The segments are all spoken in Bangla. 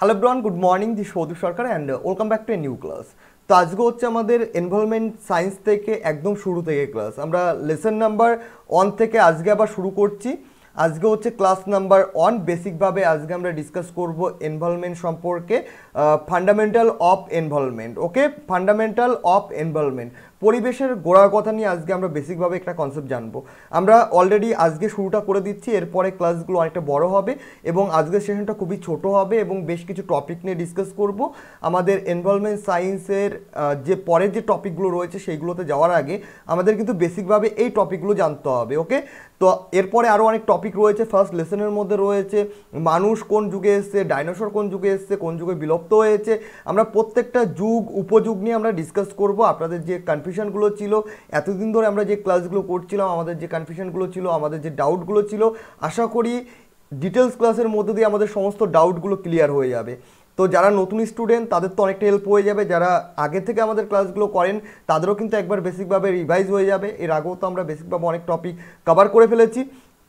হ্যালো ব্রন গুড মর্নিং দি সৌদি সরকার and welcome back to a new class তো আজকে হচ্ছে আমাদের এনভায়রনমেন্ট সায়েন্স থেকে একদম শুরু থেকে ক্লাস আমরা লেসন নাম্বার ওয়ান থেকে আজকে আবার শুরু করছি আজকে হচ্ছে ক্লাস নাম্বার ওয়ান বেসিকভাবে আজকে আমরা ডিসকাস করব এনভায়রনমেন্ট সম্পর্কে fundamental of environment okay fundamental of environment পরিবেশের গোড়ার কথা নিয়ে আজকে আমরা বেসিকভাবে একটা কনসেপ্ট জানবো আমরা অলরেডি আজকে শুরুটা করে দিচ্ছি এরপরে ক্লাসগুলো অনেকটা বড় হবে এবং আজকের সেশনটা খুবই ছোট হবে এবং বেশ কিছু টপিক নিয়ে ডিসকাস করব আমাদের এনভায়রনমেন্ট সায়েন্সের যে পরের যে টপিকগুলো রয়েছে সেইগুলোতে যাওয়ার আগে আমাদের কিন্তু বেসিকভাবে এই টপিকগুলো জানতে হবে ওকে তো এরপরে আরও অনেক টপিক রয়েছে ফার্স্ট লেসনের মধ্যে রয়েছে মানুষ কোন যুগে এসছে ডাইনোসর কোন যুগে এসছে কোন যুগে বিলুপ্ত হয়েছে আমরা প্রত্যেকটা যুগ উপযুগ নিয়ে আমরা ডিসকাস করব আপনাদের যে কনফিউজ কনফিউশনগুলো ছিল এতদিন ধরে আমরা যে ক্লাসগুলো করছিলাম আমাদের যে কনফিউশনগুলো ছিল আমাদের যে ডাউটগুলো ছিল আশা করি ডিটেলস ক্লাসের মধ্যে দিয়ে আমাদের সমস্ত ডাউটগুলো ক্লিয়ার হয়ে যাবে তো যারা নতুন স্টুডেন্ট তাদের তো অনেকটা হেল্প হয়ে যাবে যারা আগে থেকে আমাদের ক্লাসগুলো করেন তাদেরও কিন্তু একবার বেসিকভাবে রিভাইজ হয়ে যাবে এর আগেও তো আমরা বেসিকভাবে অনেক টপিক কভার করে ফেলেছি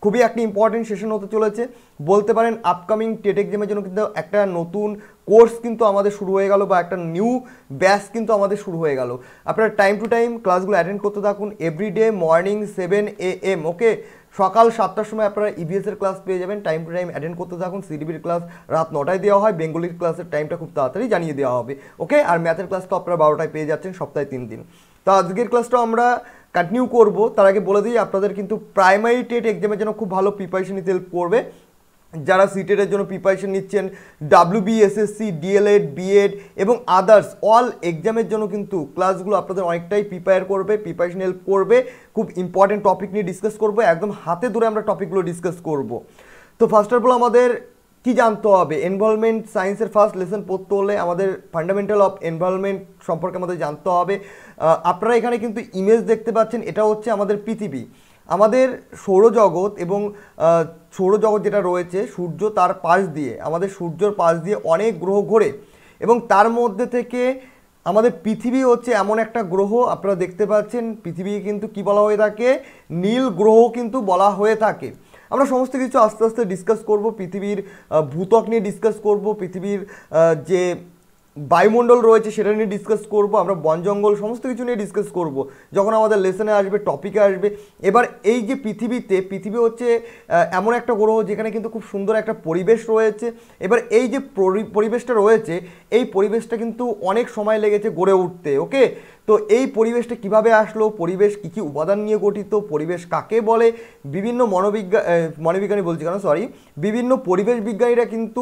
খুবই একটি ইম্পর্টেন্ট সেশন হতে চলেছে বলতে পারেন আপকামিং টেট এক্সামের জন্য কিন্তু একটা নতুন কোর্স কিন্তু আমাদের শুরু হয়ে গেল বা একটা নিউ ব্যাচ কিন্তু আমাদের শুরু হয়ে গেল আপনারা টাইম টু টাইম ক্লাসগুলো অ্যাটেন্ড করতে থাকুন every day morning seven A M okay সকাল সাতটার সময় আপনারা ইভিএসের e ক্লাস পেয়ে যাবেন টাইম টু টাইম অ্যাটেন্ড করতে থাকুন সিডিবির ক্লাস রাত নটায় দেওয়া হয় বেঙ্গলির ক্লাসের টাইমটা খুব তাড়াতাড়ি জানিয়ে দেওয়া হবে ওকে আর ম্যাথের ক্লাস তো আপনারা বারোটায় পেয়ে যাচ্ছেন সপ্তাহে তিন দিন তো আজকের ক্লাসটা আমরা কন্টিনিউ করব তার আগে বলে দিই আপনাদের কিন্তু প্রাইমারি টেট এক্সামের জন্য খুব ভালো প্রিপারেশন নিতে করবে যারা সিটেটের e জন্য প্রিপারেশন নিচ্ছেন ডাব্লিউ বিএসএসসি ডিএলএড বিএড এবং আদার্স অল এক্সামের জন্য কিন্তু ক্লাসগুলো আপনাদের অনেকটাই প্রিপেয়ার করবে প্রিপারেশন হেল্প করবে খুব ইম্পর্টেন্ট টপিক নিয়ে ডিসকাস করব একদম হাতে ধরে আমরা টপিকগুলো ডিসকাস করব তো ফার্স্ট অফ অল আমাদের কি জানতে হবে এনভায়রনমেন্ট সায়েন্সের ফার্স্ট লেসন পড়তে হলে আমাদের ফান্ডামেন্টাল অফ এনভায়রনমেন্ট সম্পর্কে আমাদের জানতে হবে আপনারা এখানে কিন্তু ইমেজ দেখতে পাচ্ছেন এটা হচ্ছে আমাদের পৃথিবী আমাদের সৌরজগৎ এবং সৌরজগৎ যেটা রয়েছে সূর্য তার পাশ দিয়ে আমাদের সূর্যর পাশ দিয়ে অনেক গ্রহ ঘোরে এবং তার মধ্যে থেকে আমাদের পৃথিবী হচ্ছে এমন একটা গ্রহ আপনারা দেখতে পাচ্ছেন পৃথিবীকে কিন্তু কি বলা হয়ে থাকে নীল গ্রহ কিন্তু বলা হয়ে থাকে আমরা সমস্ত কিছু আস্তে আস্তে ডিসকাস করব পৃথিবীর ভূতক নিয়ে ডিসকাস করব পৃথিবীর যে বায়ুমণ্ডল রয়েছে সেটা নিয়ে ডিসকাস করব আমরা বন জঙ্গল সমস্ত কিছু নিয়ে ডিসকাস করব যখন আমাদের লেসনে আসবে টপিকে আসবে এবার এই যে পৃথিবীতে পৃথিবী হচ্ছে এমন একটা গ্রহ যেখানে কিন্তু খুব সুন্দর একটা পরিবেশ রয়েছে এবার এই যে পরিবেশটা রয়েছে এই পরিবেশটা কিন্তু অনেক সময় লেগেছে গড়ে উঠতে ওকে তো এই পরিবেশটা কিভাবে আসলো পরিবেশ কী কী উপাদান নিয়ে গঠিত পরিবেশ কাকে বলে বিভিন্ন মনোবিজ্ঞান মনোবিজ্ঞানী বলছি কেন সরি বিভিন্ন পরিবেশ বিজ্ঞানীরা কিন্তু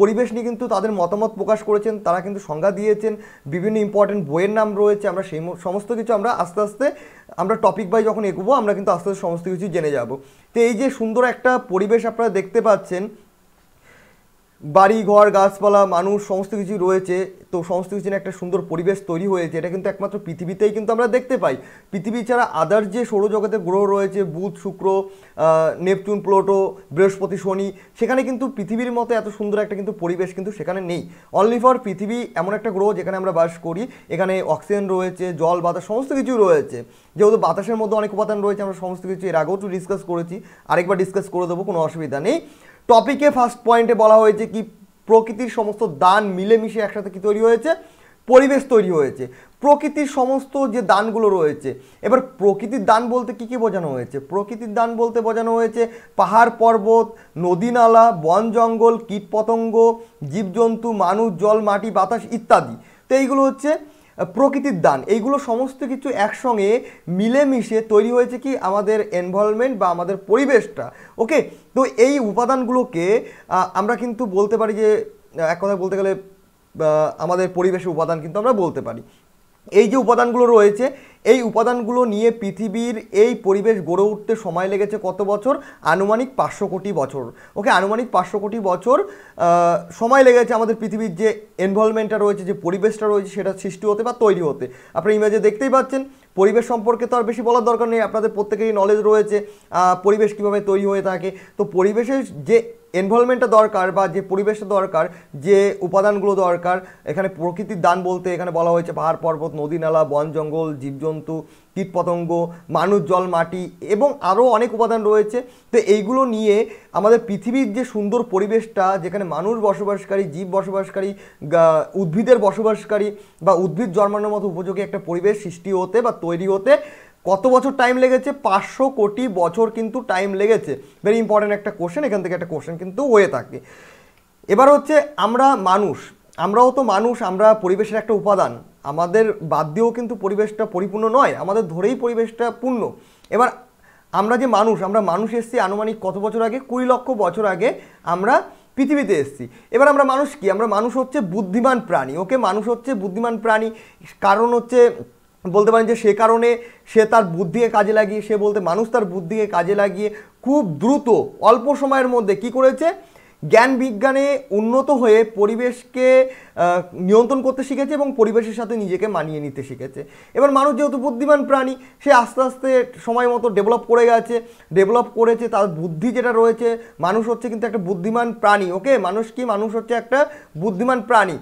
পরিবেশ নিয়ে কিন্তু তাদের মতামত প্রকাশ করেছেন তারা কিন্তু সংজ্ঞা দিয়েছেন বিভিন্ন ইম্পর্টেন্ট বইয়ের নাম রয়েছে আমরা সেই সমস্ত কিছু আমরা আস্তে আস্তে আমরা টপিক বাই যখন এগোবো আমরা কিন্তু আস্তে আস্তে সমস্ত কিছু জেনে যাব তো এই যে সুন্দর একটা পরিবেশ আপনারা দেখতে পাচ্ছেন বাড়ি ঘর গাছপালা মানুষ সমস্ত কিছু রয়েছে তো সমস্ত কিছু একটা সুন্দর পরিবেশ তৈরি হয়েছে এটা কিন্তু একমাত্র পৃথিবীতেই কিন্তু আমরা দেখতে পাই পৃথিবী ছাড়া আদার্স যে সৌরজগতের গ্রহ রয়েছে বুধ শুক্র নেপচুন প্লোটো বৃহস্পতি শনি সেখানে কিন্তু পৃথিবীর মতো এত সুন্দর একটা কিন্তু পরিবেশ কিন্তু সেখানে নেই অনলি ফর পৃথিবী এমন একটা গ্রহ যেখানে আমরা বাস করি এখানে অক্সিজেন রয়েছে জল বাতাস সমস্ত কিছু রয়েছে যেহেতু বাতাসের মধ্যে অনেক উপাদান রয়েছে আমরা সমস্ত কিছু এর আগেও একটু ডিসকাস করেছি আরেকবার ডিসকাস করে দেবো কোনো অসুবিধা নেই টপিকে ফার্স্ট পয়েন্টে বলা হয়েছে কি প্রকৃতির সমস্ত দান মিলেমিশে একসাথে কি তৈরি হয়েছে পরিবেশ তৈরি হয়েছে প্রকৃতির সমস্ত যে দানগুলো রয়েছে এবার প্রকৃতির দান বলতে কী কী বোঝানো হয়েছে প্রকৃতির দান বলতে বোঝানো হয়েছে পাহাড় পর্বত নদী নালা বন জঙ্গল কীটপতঙ্গ জীবজন্তু মানুষ জল মাটি বাতাস ইত্যাদি তো এইগুলো হচ্ছে প্রকৃতির দান এইগুলো সমস্ত কিছু একসঙ্গে মিলেমিশে তৈরি হয়েছে কি আমাদের এনভায়রনমেন্ট বা আমাদের পরিবেশটা ওকে তো এই উপাদানগুলোকে আমরা কিন্তু বলতে পারি যে এক কথায় বলতে গেলে আমাদের পরিবেশের উপাদান কিন্তু আমরা বলতে পারি এই যে উপাদানগুলো রয়েছে এই উপাদানগুলো নিয়ে পৃথিবীর এই পরিবেশ গড়ে উঠতে সময় লেগেছে কত বছর আনুমানিক পাঁচশো কোটি বছর ওকে আনুমানিক পাঁচশো কোটি বছর সময় লেগেছে আমাদের পৃথিবীর যে এনভলভমেন্টটা রয়েছে যে পরিবেশটা রয়েছে সেটা সৃষ্টি হতে বা তৈরি হতে আপনার ইমেজে দেখতেই পাচ্ছেন পরিবেশ সম্পর্কে তো আর বেশি বলার দরকার নেই আপনাদের প্রত্যেকেরই নলেজ রয়েছে পরিবেশ কীভাবে তৈরি হয়ে থাকে তো পরিবেশের যে এনভলভমেন্টটা দরকার বা যে পরিবেশটা দরকার যে উপাদানগুলো দরকার এখানে প্রকৃতির দান বলতে এখানে বলা হয়েছে পাহাড় পর্বত নদী নালা বন জঙ্গল জীবজন্তু কীটপতঙ্গ মানুষ জল মাটি এবং আরও অনেক উপাদান রয়েছে তো এইগুলো নিয়ে আমাদের পৃথিবীর যে সুন্দর পরিবেশটা যেখানে মানুষ বসবাসকারী জীব বসবাসকারী উদ্ভিদের বসবাসকারী বা উদ্ভিদ জন্মানোর মতো উপযোগী একটা পরিবেশ সৃষ্টি হতে বা তৈরি হতে কত বছর টাইম লেগেছে পাঁচশো কোটি বছর কিন্তু টাইম লেগেছে ভেরি ইম্পর্ট্যান্ট একটা কোশ্চেন এখান থেকে একটা কোশ্চেন কিন্তু হয়ে থাকে এবার হচ্ছে আমরা মানুষ আমরাও তো মানুষ আমরা পরিবেশের একটা উপাদান আমাদের বাদ দিয়েও কিন্তু পরিবেশটা পরিপূর্ণ নয় আমাদের ধরেই পরিবেশটা পূর্ণ এবার আমরা যে মানুষ আমরা মানুষ এসেছি আনুমানিক কত বছর আগে কুড়ি লক্ষ বছর আগে আমরা পৃথিবীতে এসেছি এবার আমরা মানুষ কি আমরা মানুষ হচ্ছে বুদ্ধিমান প্রাণী ওকে মানুষ হচ্ছে বুদ্ধিমান প্রাণী কারণ হচ্ছে বলতে পারেন যে সে কারণে সে তার বুদ্ধিকে কাজে লাগিয়ে সে বলতে মানুষ তার বুদ্ধিকে কাজে লাগিয়ে খুব দ্রুত অল্প সময়ের মধ্যে কি করেছে জ্ঞান বিজ্ঞানে উন্নত হয়ে পরিবেশকে নিয়ন্ত্রণ করতে শিখেছে এবং পরিবেশের সাথে নিজেকে মানিয়ে নিতে শিখেছে এবার মানুষ যেহেতু বুদ্ধিমান প্রাণী সে আস্তে আস্তে সময় মতো ডেভেলপ করে গেছে ডেভেলপ করেছে তার বুদ্ধি যেটা রয়েছে মানুষ হচ্ছে কিন্তু একটা বুদ্ধিমান প্রাণী ওকে মানুষ কি মানুষ হচ্ছে একটা বুদ্ধিমান প্রাণী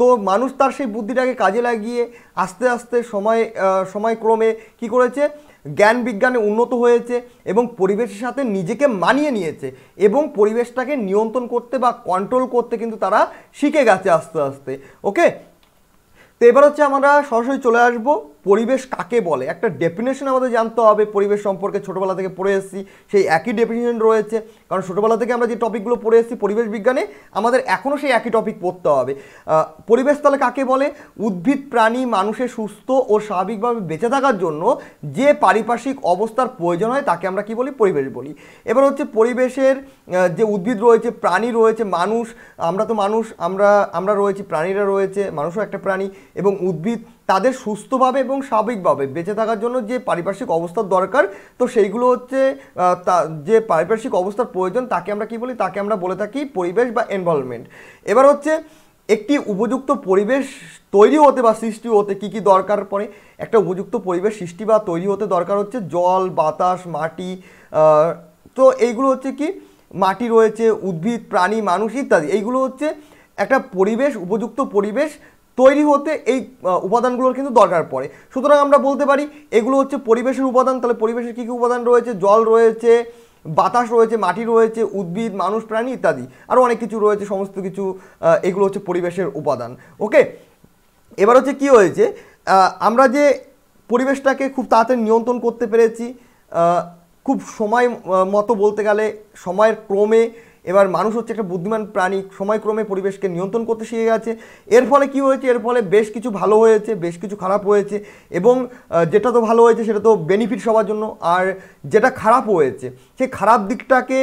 তো মানুষ তার সেই বুদ্ধিটাকে কাজে লাগিয়ে আস্তে আস্তে সময় সময়ক্রমে কি করেছে জ্ঞান বিজ্ঞানে উন্নত হয়েছে এবং পরিবেশের সাথে নিজেকে মানিয়ে নিয়েছে এবং পরিবেশটাকে নিয়ন্ত্রণ করতে বা কন্ট্রোল করতে কিন্তু তারা শিখে গেছে আস্তে আস্তে ওকে তো এবার হচ্ছে আমরা সরাসরি চলে আসবো পরিবেশ কাকে বলে একটা ডেফিনেশন আমাদের জানতে হবে পরিবেশ সম্পর্কে ছোটোবেলা থেকে পড়ে এসেছি সেই একই ডেফিনেশন রয়েছে কারণ ছোটোবেলা থেকে আমরা যে টপিকগুলো পড়ে এসেছি পরিবেশ বিজ্ঞানে আমাদের এখনও সেই একই টপিক পড়তে হবে পরিবেশ তাহলে কাকে বলে উদ্ভিদ প্রাণী মানুষের সুস্থ ও স্বাভাবিকভাবে বেঁচে থাকার জন্য যে পারিপার্শ্বিক অবস্থার প্রয়োজন হয় তাকে আমরা কি বলি পরিবেশ বলি এবার হচ্ছে পরিবেশের যে উদ্ভিদ রয়েছে প্রাণী রয়েছে মানুষ আমরা তো মানুষ আমরা আমরা রয়েছি প্রাণীরা রয়েছে মানুষও একটা প্রাণী এবং উদ্ভিদ তাদের সুস্থভাবে এবং স্বাভাবিকভাবে বেঁচে থাকার জন্য যে পারিপার্শ্বিক অবস্থার দরকার তো সেইগুলো হচ্ছে যে পারিপার্শ্বিক অবস্থার প্রয়োজন তাকে আমরা কি বলি তাকে আমরা বলে থাকি পরিবেশ বা এনভায়রনমেন্ট এবার হচ্ছে একটি উপযুক্ত পরিবেশ তৈরি হতে বা সৃষ্টি হতে কি কি দরকার পড়ে একটা উপযুক্ত পরিবেশ সৃষ্টি বা তৈরি হতে দরকার হচ্ছে জল বাতাস মাটি তো এইগুলো হচ্ছে কি মাটি রয়েছে উদ্ভিদ প্রাণী মানুষ ইত্যাদি এইগুলো হচ্ছে একটা পরিবেশ উপযুক্ত পরিবেশ তৈরি হতে এই উপাদানগুলোর কিন্তু দরকার পড়ে সুতরাং আমরা বলতে পারি এগুলো হচ্ছে পরিবেশের উপাদান তাহলে পরিবেশের কী কী উপাদান রয়েছে জল রয়েছে বাতাস রয়েছে মাটি রয়েছে উদ্ভিদ মানুষ প্রাণী ইত্যাদি আরও অনেক কিছু রয়েছে সমস্ত কিছু এগুলো হচ্ছে পরিবেশের উপাদান ওকে এবার হচ্ছে কি হয়েছে আমরা যে পরিবেশটাকে খুব তাড়াতাড়ি নিয়ন্ত্রণ করতে পেরেছি খুব সময় মতো বলতে গেলে সময়ের ক্রমে এবার মানুষ হচ্ছে একটা বুদ্ধিমান প্রাণী সময়ক্রমে পরিবেশকে নিয়ন্ত্রণ করতে শিখে গেছে এর ফলে কি হয়েছে এর ফলে বেশ কিছু ভালো হয়েছে বেশ কিছু খারাপ হয়েছে এবং যেটা তো ভালো হয়েছে সেটা তো বেনিফিট সবার জন্য আর যেটা খারাপ হয়েছে সেই খারাপ দিকটাকে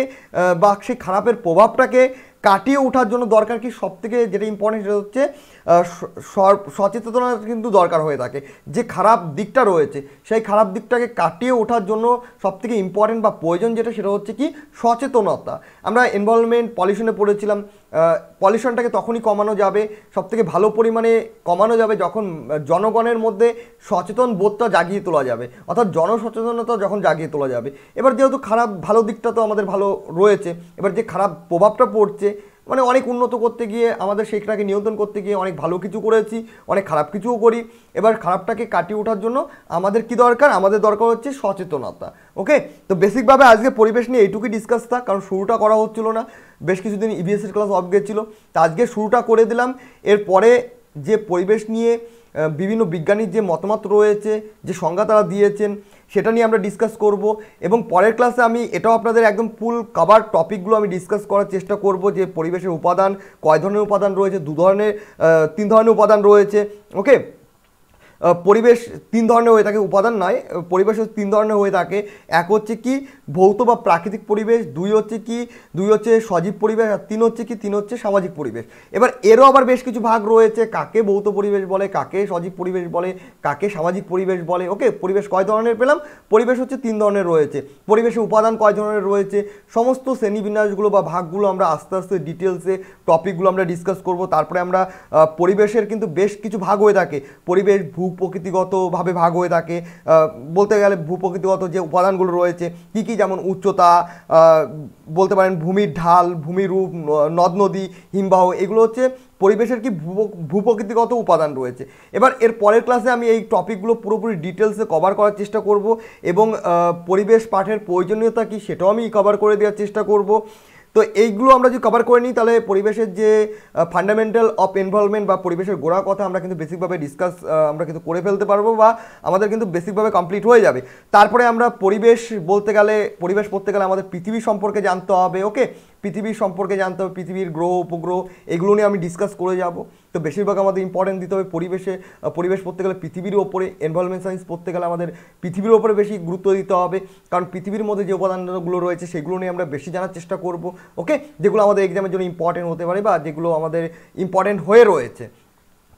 বা সেই খারাপের প্রভাবটাকে কাটিয়ে ওঠার জন্য দরকার কি সবথেকে যেটা ইম্পর্টেন্ট সেটা হচ্ছে সচেতনতা কিন্তু দরকার হয়ে থাকে যে খারাপ দিকটা রয়েছে সেই খারাপ দিকটাকে কাটিয়ে ওঠার জন্য সবথেকে ইম্পর্টেন্ট বা প্রয়োজন যেটা সেটা হচ্ছে কি সচেতনতা আমরা এনভায়রনমেন্ট পলিউশনে পড়েছিলাম পলিউশনটাকে তখনই কমানো যাবে সবথেকে ভালো পরিমাণে কমানো যাবে যখন জনগণের মধ্যে সচেতন বোধটা জাগিয়ে তোলা যাবে অর্থাৎ জনসচেতনতা যখন জাগিয়ে তোলা যাবে এবার যেহেতু খারাপ ভালো দিকটা তো আমাদের ভালো রয়েছে এবার যে খারাপ প্রভাবটা পড়ছে মানে অনেক উন্নত করতে গিয়ে আমাদের সেইটাকে নিয়ন্ত্রণ করতে গিয়ে অনেক ভালো কিছু করেছি অনেক খারাপ কিছুও করি এবার খারাপটাকে কাটিয়ে ওঠার জন্য আমাদের কি দরকার আমাদের দরকার হচ্ছে সচেতনতা ওকে তো বেসিকভাবে আজকে পরিবেশ নিয়ে এইটুকুই ডিসকাস থাক কারণ শুরুটা করা হচ্ছিল না বেশ কিছুদিন ইভিএসের e ক্লাস অফ গেছিলো তো আজকে শুরুটা করে দিলাম এরপরে যে পরিবেশ নিয়ে বিভিন্ন বিজ্ঞানীর যে মতামত রয়েছে যে সংজ্ঞা তারা দিয়েছেন সেটা নিয়ে আমরা ডিসকাস করব এবং পরের ক্লাসে আমি এটাও আপনাদের একদম ফুল কাভার টপিকগুলো আমি ডিসকাস করার চেষ্টা করব যে পরিবেশের উপাদান কয় ধরনের উপাদান রয়েছে দু ধরনের তিন ধরনের উপাদান রয়েছে ওকে পরিবেশ তিন ধরনের হয়ে থাকে উপাদান নয় পরিবেশ তিন ধরনের হয়ে থাকে এক হচ্ছে কি ভৌত বা প্রাকৃতিক পরিবেশ দুই হচ্ছে কি দুই হচ্ছে সজীব পরিবেশ আর তিন হচ্ছে কি তিন হচ্ছে সামাজিক পরিবেশ এবার এরও আবার বেশ কিছু ভাগ রয়েছে কাকে ভৌত পরিবেশ বলে কাকে সজীব পরিবেশ বলে কাকে সামাজিক পরিবেশ বলে ওকে পরিবেশ কয় ধরনের পেলাম পরিবেশ হচ্ছে তিন ধরনের রয়েছে পরিবেশে উপাদান কয় ধরনের রয়েছে সমস্ত শ্রেণীবিন্যাসগুলো বা ভাগগুলো আমরা আস্তে আস্তে ডিটেলসে টপিকগুলো আমরা ডিসকাস করব তারপরে আমরা পরিবেশের কিন্তু বেশ কিছু ভাগ হয়ে থাকে পরিবেশ ভূ প্রকৃতিগতভাবে ভাগ হয়ে থাকে বলতে গেলে ভূ প্রকৃতিগত যে উপাদানগুলো রয়েছে কী কী যেমন উচ্চতা বলতে পারেন ভূমির ঢাল ভূমিরূপ নদ নদী হিমবাহ এগুলো হচ্ছে পরিবেশের কি ভূপ্রকৃতিগত উপাদান রয়েছে এবার এর পরের ক্লাসে আমি এই টপিকগুলো পুরোপুরি ডিটেলসে কভার করার চেষ্টা করব এবং পরিবেশ পাঠের প্রয়োজনীয়তা কি সেটাও আমি কভার করে দেওয়ার চেষ্টা করব তো এইগুলো আমরা যদি কভার করে নিই তাহলে পরিবেশের যে ফান্ডামেন্টাল অফ ইনভলভমেন্ট বা পরিবেশের গোড়া কথা আমরা কিন্তু বেসিকভাবে ডিসকাস আমরা কিন্তু করে ফেলতে পারবো বা আমাদের কিন্তু বেসিকভাবে কমপ্লিট হয়ে যাবে তারপরে আমরা পরিবেশ বলতে গেলে পরিবেশ পড়তে গেলে আমাদের পৃথিবী সম্পর্কে জানতে হবে ওকে পৃথিবী সম্পর্কে জানতে হবে পৃথিবীর গ্রহ উপগ্রহ এগুলো নিয়ে আমি ডিসকাস করে যাব তো বেশিরভাগ আমাদের ইম্পর্টেন্ট দিতে হবে পরিবেশে পরিবেশ পড়তে গেলে পৃথিবীর ওপরে এনভায়রনমেন্ট সায়েন্স পড়তে গেলে আমাদের পৃথিবীর ওপরে বেশি গুরুত্ব দিতে হবে কারণ পৃথিবীর মধ্যে যে উপাদানগুলো রয়েছে সেগুলো নিয়ে আমরা বেশি জানার চেষ্টা করব ওকে যেগুলো আমাদের এক্সামের জন্য ইম্পর্টেন্ট হতে পারে বা যেগুলো আমাদের ইম্পর্টেন্ট হয়ে রয়েছে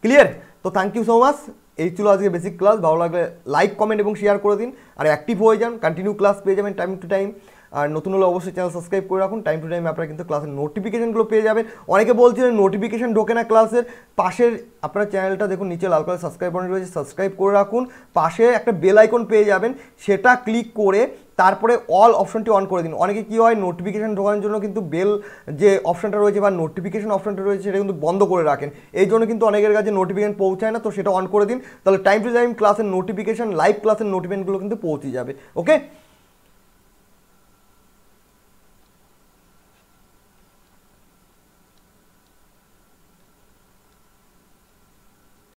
ক্লিয়ার তো থ্যাংক ইউ সো মাচ এই ছিল আজকে বেসিক ক্লাস ভালো লাগলে লাইক কমেন্ট এবং শেয়ার করে দিন আর অ্যাক্টিভ হয়ে যান কন্টিনিউ ক্লাস পেয়ে যাবেন টাইম টু টাইম আর নতুন হলে অবশ্যই চ্যানেল সাবস্ক্রাইব করে রাখুন টাইম টু টাইম আপনারা কিন্তু ক্লাসের নোটিফিকেশানগুলো পেয়ে যাবেন অনেকে বলছিলেন নোটিফিকেশান ঢোকে না ক্লাসের পাশের আপনার চ্যানেলটা দেখুন নিচে লাল কালার সাবস্ক্রাইব বাটন রয়েছে সাবস্ক্রাইব করে রাখুন পাশে একটা বেল আইকন পেয়ে যাবেন সেটা ক্লিক করে তারপরে অল অপশনটি অন করে দিন অনেকে কী হয় নোটিফিকেশান ঢোকানোর জন্য কিন্তু বেল যে অপশানটা রয়েছে বা নোটিফিকেশান অপশানটা রয়েছে সেটা কিন্তু বন্ধ করে রাখেন এই জন্য কিন্তু অনেকের কাছে নোটিফিকেশান পৌঁছায় না তো সেটা অন করে দিন তাহলে টাইম টু টাইম ক্লাসের নোটিফিকেশান লাইভ ক্লাসের নোটিফিকেশানগুলো কিন্তু পৌঁছে যাবে ওকে